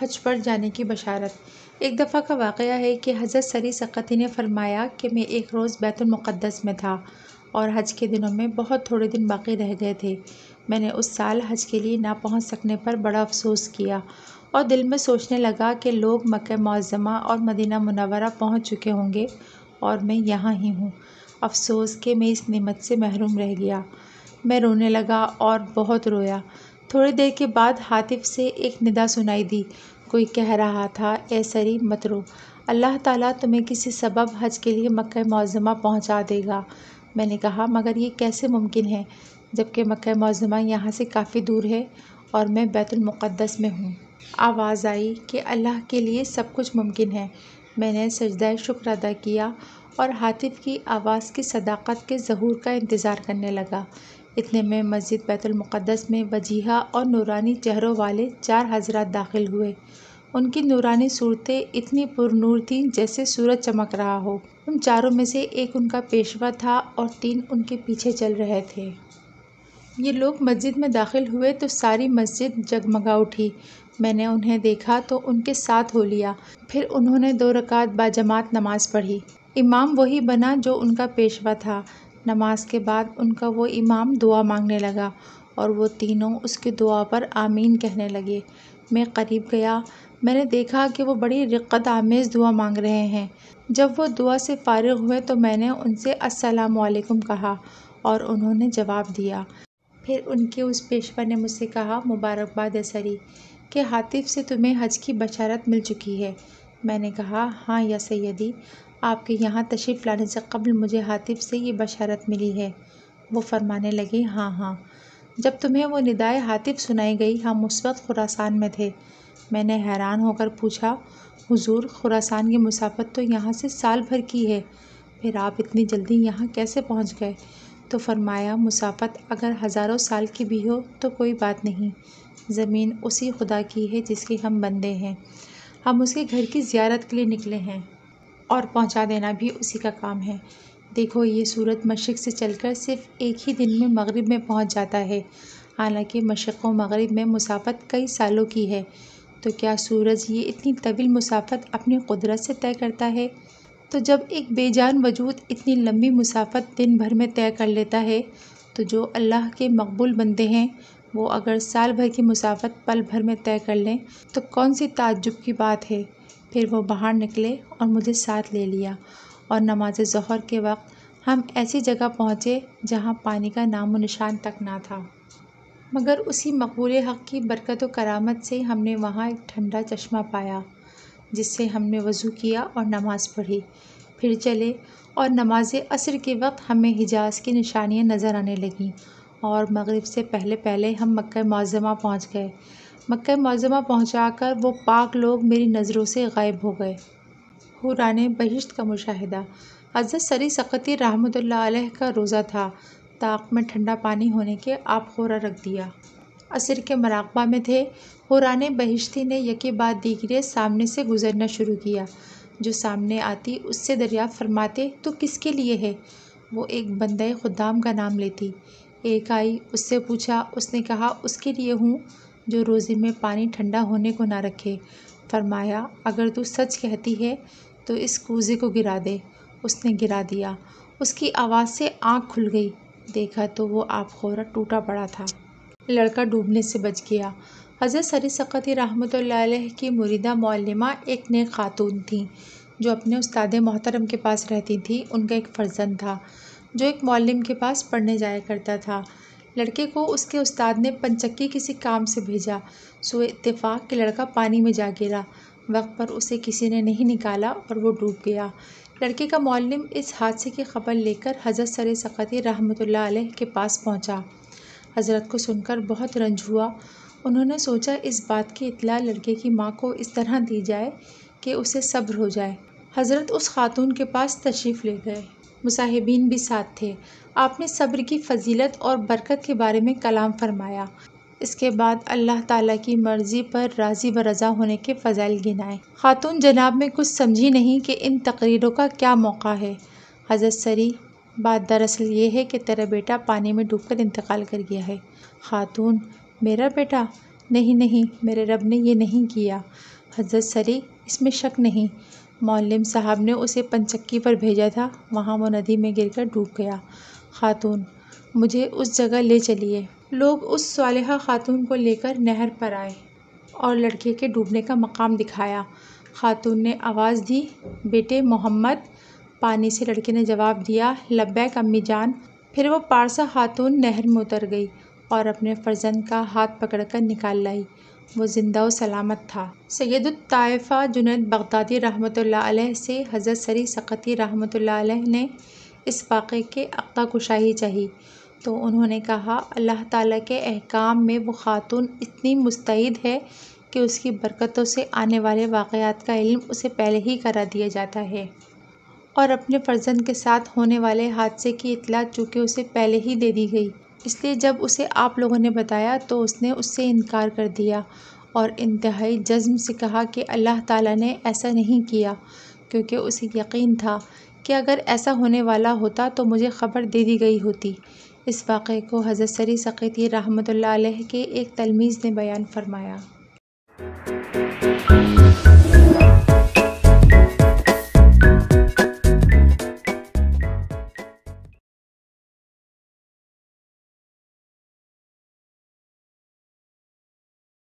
हज पर जाने की बशारत एक दफ़ा का वाक़ है कि हज़रत सरी सक़ती ने फ़रमाया कि मैं एक रोज़ बैतुलमक़दस में था और हज के दिनों में बहुत थोड़े दिन बाकी रह गए थे मैंने उस साल हज के लिए ना पहुंच सकने पर बड़ा अफ़सोस किया और दिल में सोचने लगा कि लोग मक्का मौजमा और मदीना मुनवरा पहुंच चुके होंगे और मैं यहाँ ही हूँ अफ़सोस कि मैं इस नमत से महरूम रह गया मैं रोने लगा और बहुत रोया थोड़ी देर के बाद हातिफ से एक निदा सुनाई दी कोई कह रहा था ए सरी मत रो अल्लाह ताला तुम्हें किसी सबब हज के लिए मक्का मौजमा पहुंचा देगा मैंने कहा मगर ये कैसे मुमकिन है जबकि मक्का मौजमा यहाँ से काफ़ी दूर है और मैं बैतुलमक़दस में हूँ आवाज़ आई कि अल्लाह के लिए सब कुछ मुमकिन है मैंने सजदा शुक्र अदा किया और हातिफ की आवाज़ की सदाकत के जहूर का इंतज़ार करने लगा इतने में मस्जिद बैतुलमक़दस में वजीहा और नूरानी चेहरों वाले चार हजरत दाखिल हुए उनकी नूरानी सूरतें इतनी पुरनूर थीं जैसे सूरज चमक रहा हो उन चारों में से एक उनका पेशवा था और तीन उनके पीछे चल रहे थे ये लोग मस्जिद में दाखिल हुए तो सारी मस्जिद जगमगा उठी मैंने उन्हें देखा तो उनके साथ हो लिया फिर उन्होंने दो रकात बाजमात नमाज़ पढ़ी इमाम वही बना जो उनका पेशवा था नमाज के बाद उनका वो इमाम दुआ मांगने लगा और वो तीनों उसकी दुआ पर आमीन कहने लगे मैं करीब गया मैंने देखा कि वो बड़ी रिक्कत आमेज़ दुआ मांग रहे हैं जब वो दुआ से फ़ारिग हुए तो मैंने उनसे अस्सलाम वालेकुम कहा और उन्होंने जवाब दिया फिर उनके उस पेशवा ने मुझसे कहा मुबारकबाद सरी कि हातिफ़ से तुम्हें हज की बशारत मिल चुकी है मैंने कहा हाँ या सैदी आपके यहाँ तशरीफ़ लाने से कबल मुझे हातिब से ये बशारत मिली है वो फ़रमाने लगे हाँ हाँ जब तुम्हें वो निदाए हातिब सुनाई गई हम उस वक्त खुरासान में थे मैंने हैरान होकर पूछा हुजूर खुरासान की मुसाफत तो यहाँ से साल भर की है फिर आप इतनी जल्दी यहाँ कैसे पहुँच गए तो फरमाया मुसाफत अगर हज़ारों साल की भी हो तो कोई बात नहीं ज़मीन उसी खुदा की है जिसके हम बंदे हैं हम उसके घर की ज़्यारत के लिए निकले हैं और पहुंचा देना भी उसी का काम है देखो ये सूरज मशरक़ से चलकर सिर्फ एक ही दिन में मगरिब में पहुंच जाता है हालांकि मशरक़ व मगरिब में मुसाफत कई सालों की है तो क्या सूरज ये इतनी तवील मुसाफत अपनी कुदरत से तय करता है तो जब एक बेजान वजूद इतनी लंबी मुसाफत दिन भर में तय कर लेता है तो जो अल्लाह के मकबूल बंदे हैं वो अगर साल भर की मुसाफत पल भर में तय कर लें तो कौन सी ताज्जुब की बात है फिर वो बाहर निकले और मुझे साथ ले लिया और नमाज जहर के वक्त हम ऐसी जगह पहुँचे जहाँ पानी का व निशान तक ना था मगर उसी मकबूल हक़ की बरकत व करामत से हमने वहाँ एक ठंडा चश्मा पाया जिससे हमने वज़ू किया और नमाज़ पढ़ी फिर चले और नमाज असर के वक्त हमें हिजाज़ की निशानियाँ नज़र आने लगीं और मगरब से पहले पहले हम मक्का मौजमा पहुँच गए मक्का मौज़मा पहुँचा कर वो पाक लोग मेरी नज़रों से गायब हो गए हुरान बहिश्त का मुशाहिदा अजर सरी सकती रहमत का रोज़ा था ताक में ठंडा पानी होने के आप खोरा रख दिया असर के मराकबा में थे हुरान बहिश्ती ने यकी बात दीगरे सामने से गुज़रना शुरू किया जो सामने आती उससे दरिया फरमाते तो किसके लिए है वो एक बंदे खुदाम का नाम लेती एक आई उससे पूछा उसने कहा उसके लिए हूँ जो रोज़े में पानी ठंडा होने को ना रखे फरमाया अगर तू सच कहती है तो इस कूज़े को गिरा दे उसने गिरा दिया उसकी आवाज़ से आँख खुल गई देखा तो वो खोरा टूटा पड़ा था लड़का डूबने से बच गया हज़रत सरी सकती रहमत की मुरीदा मौलमा एक नए खातून थी जो अपने उस्ताद मोहतरम के पास रहती थी उनका एक फर्जंद था जो एक मौलम के पास पढ़ने जाया करता था लड़के को उसके उस्ताद ने पंचक्की किसी काम से भेजा सो इतफाक़ कि लड़का पानी में जा गिरा वक्त पर उसे किसी ने नहीं निकाला और वो डूब गया लड़के का मौलम इस हादसे की खबर लेकर हज़रत सर सकती रहमत के पास पहुंचा हज़रत को सुनकर बहुत रंज हुआ उन्होंने सोचा इस बात की इतला लड़के की माँ को इस तरह दी जाए कि उसे सब्र हो जाए हज़रत उस खातून के पास तशरीफ़ ले गए मुसाहिबीन भी साथ थे आपने सब्र की फजीलत और बरकत के बारे में कलाम फरमाया इसके बाद अल्लाह ताला की मर्ज़ी पर राज़ी व रज़ा होने के फ़ज़ाइल गिनाए ख़ातून जनाब में कुछ समझी नहीं कि इन तकरीरों का क्या मौका है हज़रत सरी बात दरअसल ये है कि तेरा बेटा पानी में डूबकर इंतकाल कर गया है खातून मेरा बेटा नहीं नहीं मेरे रब ने ये नहीं किया हजरत सरी इसमें शक नहीं मौलम साहब ने उसे पनचक्की पर भेजा था वहाँ वो नदी में गिर कर डूब गया खातून मुझे उस जगह ले चलिए लोग उस सालिहा खातून को लेकर नहर पर आए और लड़के के डूबने का मकाम दिखाया खातून ने आवाज़ दी बेटे मोहम्मद पानी से लड़के ने जवाब दिया लब्बैक अम्मी जान फिर वो पारसा खातून नहर में उतर गई और अपने फर्जंद का हाथ पकड़कर निकाल लाई वो ज़िंदा व सलामत था सैदुलताइफ़ा जुनैद बग़दादी रहमत से हज़रत सरी सक़ती रहमत ने इस वाक़े के अक्ता कुशाही चाही तो उन्होंने कहा अल्लाह ताला के अहकाम में वो ख़ातून इतनी मुस्तैद है कि उसकी बरकतों से आने वाले वाक़ात का इल्म उसे पहले ही करा दिया जाता है और अपने फ़र्जंद के साथ होने वाले हादसे की इतला चूँकि उसे पहले ही दे दी गई इसलिए जब उसे आप लोगों ने बताया तो उसने उससे इनकार कर दिया और इंतहाई जज्म से कहा कि अल्लाह ताला ने ऐसा नहीं किया क्योंकि उसे यकीन था कि अगर ऐसा होने वाला होता तो मुझे ख़बर दे दी गई होती इस वाक़े को हज़रत सरी सक़ीती रहमत के एक तलमीज़ ने बयान फरमाया